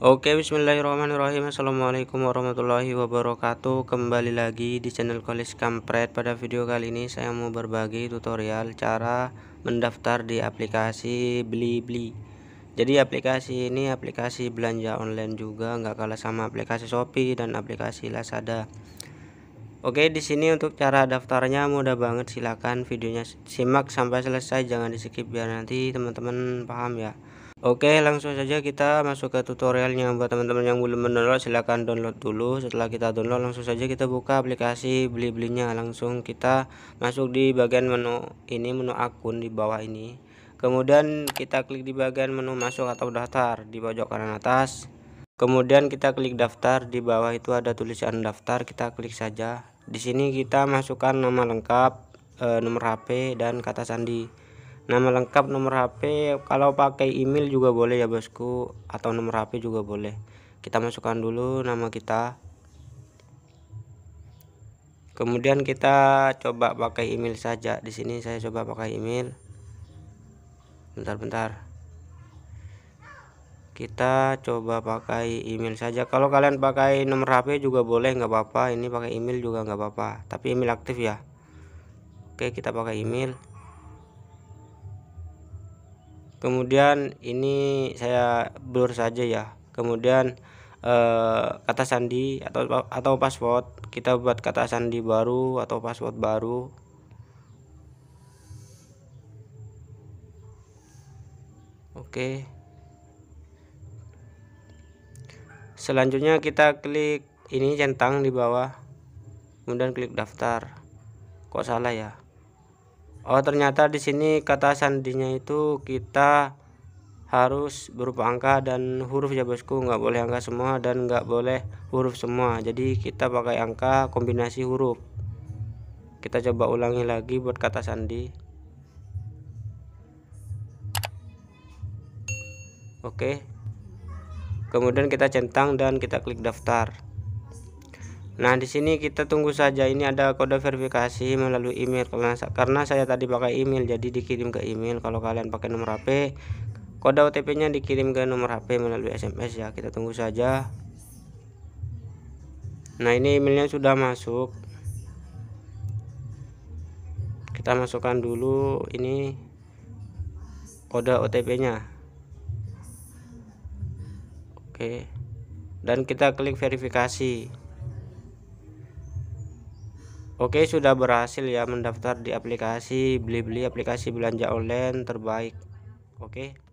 Oke bismillahirrahmanirrahim Assalamualaikum warahmatullahi wabarakatuh Kembali lagi di channel Kolis Kampret Pada video kali ini saya mau berbagi tutorial Cara mendaftar di aplikasi Blibli Jadi aplikasi ini aplikasi belanja online juga nggak kalah sama aplikasi Shopee dan aplikasi Lazada Oke di sini untuk cara daftarnya mudah banget silahkan videonya simak sampai selesai jangan di skip biar nanti teman-teman paham ya Oke langsung saja kita masuk ke tutorialnya buat teman-teman yang belum mendownload silahkan download dulu setelah kita download langsung saja kita buka aplikasi beli-belinya langsung kita masuk di bagian menu ini menu akun di bawah ini kemudian kita klik di bagian menu masuk atau daftar di pojok kanan atas kemudian kita klik daftar di bawah itu ada tulisan daftar kita klik saja di sini kita masukkan nama lengkap eh, nomor HP dan kata sandi nama lengkap nomor HP kalau pakai email juga boleh ya bosku atau nomor HP juga boleh kita masukkan dulu nama kita kemudian kita coba pakai email saja di sini saya coba pakai email bentar-bentar kita coba pakai email saja kalau kalian pakai nomor HP juga boleh nggak apa-apa ini pakai email juga nggak apa-apa tapi email aktif ya Oke kita pakai email kemudian ini saya blur saja ya kemudian eh, kata sandi atau atau password kita buat kata sandi baru atau password baru oke selanjutnya kita klik ini centang di bawah kemudian klik daftar kok salah ya Oh ternyata di sini kata sandinya itu kita harus berupa angka dan huruf ya bosku nggak boleh angka semua dan nggak boleh huruf semua jadi kita pakai angka kombinasi huruf kita coba ulangi lagi buat kata sandi oke kemudian kita centang dan kita klik daftar Nah, di sini kita tunggu saja. Ini ada kode verifikasi melalui email karena saya tadi pakai email jadi dikirim ke email. Kalau kalian pakai nomor HP, kode OTP-nya dikirim ke nomor HP melalui SMS ya. Kita tunggu saja. Nah, ini emailnya sudah masuk. Kita masukkan dulu ini kode OTP-nya. Oke. Dan kita klik verifikasi. Oke sudah berhasil ya mendaftar di aplikasi beli beli aplikasi belanja online terbaik Oke